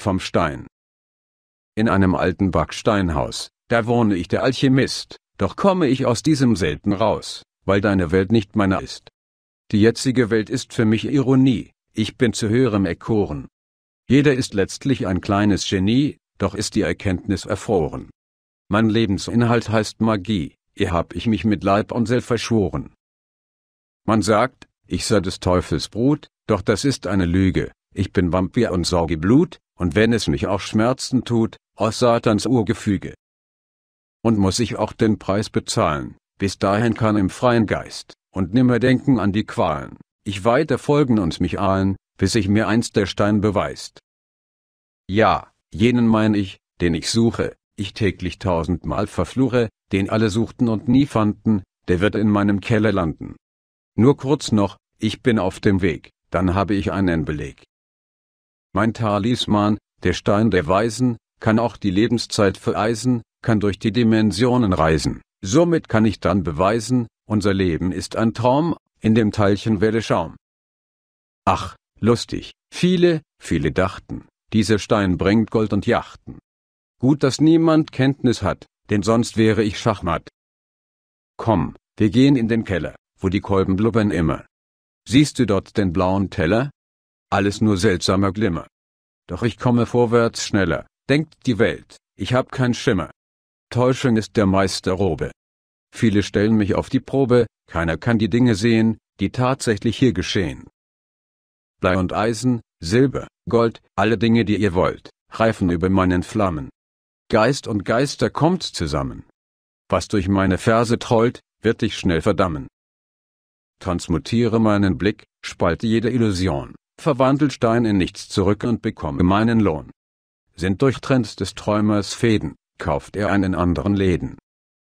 Vom Stein. In einem alten Backsteinhaus, da wohne ich der Alchemist, doch komme ich aus diesem selten raus, weil deine Welt nicht meiner ist. Die jetzige Welt ist für mich Ironie, ich bin zu höherem Ekoren. Jeder ist letztlich ein kleines Genie, doch ist die Erkenntnis erfroren. Mein Lebensinhalt heißt Magie, ihr hab ich mich mit Leib und Seel verschworen. Man sagt, ich sei des Teufels Brut, doch das ist eine Lüge, ich bin Vampir und sauge Blut, und wenn es mich auch Schmerzen tut, aus Satans Urgefüge. Und muss ich auch den Preis bezahlen, bis dahin kann im freien Geist, und nimmer denken an die Qualen, ich weiter folgen und mich ahlen, bis sich mir einst der Stein beweist. Ja, jenen mein ich, den ich suche, ich täglich tausendmal verfluche, den alle suchten und nie fanden, der wird in meinem Keller landen. Nur kurz noch, ich bin auf dem Weg, dann habe ich einen Beleg. Mein Talisman, der Stein der Weisen, kann auch die Lebenszeit vereisen, kann durch die Dimensionen reisen. Somit kann ich dann beweisen, unser Leben ist ein Traum, in dem Teilchen werde Schaum. Ach, lustig, viele, viele dachten, dieser Stein bringt Gold und Yachten. Gut, dass niemand Kenntnis hat, denn sonst wäre ich Schachmatt. Komm, wir gehen in den Keller, wo die Kolben blubbern immer. Siehst du dort den blauen Teller? Alles nur seltsamer Glimmer. Doch ich komme vorwärts schneller, denkt die Welt, ich hab kein Schimmer. Täuschung ist der Meisterrobe. Viele stellen mich auf die Probe, keiner kann die Dinge sehen, die tatsächlich hier geschehen. Blei und Eisen, Silber, Gold, alle Dinge, die ihr wollt, reifen über meinen Flammen. Geist und Geister kommt zusammen. Was durch meine Verse trollt, wird dich schnell verdammen. Transmutiere meinen Blick, spalte jede Illusion, verwandelt Stein in nichts zurück und bekomme meinen Lohn. Sind durch Trends des Träumers Fäden, kauft er einen anderen Läden.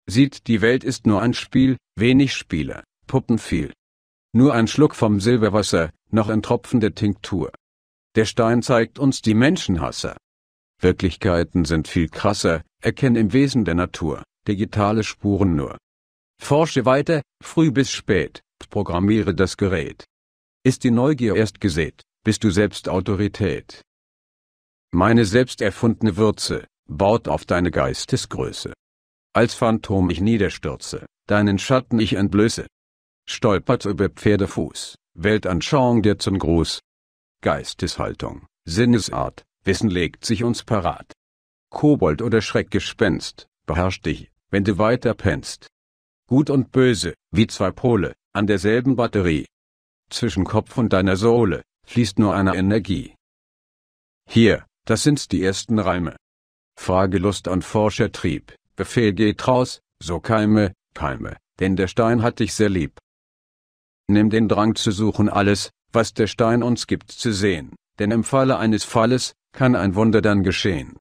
Sieht die Welt ist nur ein Spiel, wenig Spieler, Puppen viel. Nur ein Schluck vom Silberwasser, noch ein Tropfen der Tinktur. Der Stein zeigt uns die Menschenhasser. Wirklichkeiten sind viel krasser, erkenn im Wesen der Natur, digitale Spuren nur. Forsche weiter, früh bis spät, programmiere das Gerät. Ist die Neugier erst gesät, bist du selbst Autorität. Meine selbst erfundene Würze baut auf deine Geistesgröße. Als Phantom ich niederstürze, deinen Schatten ich entblöße. Stolpert über Pferdefuß, Weltanschauung dir zum Gruß. Geisteshaltung, Sinnesart, Wissen legt sich uns parat. Kobold oder Schreckgespenst, beherrscht dich, wenn du weiter pennst. Gut und böse, wie zwei Pole, an derselben Batterie. Zwischen Kopf und deiner Sohle, fließt nur eine Energie. Hier, das sind die ersten Reime. Frage Lust und Forschertrieb, Befehl geht raus, so keime, keime, denn der Stein hat dich sehr lieb. Nimm den Drang zu suchen alles, was der Stein uns gibt zu sehen, denn im Falle eines Falles, kann ein Wunder dann geschehen.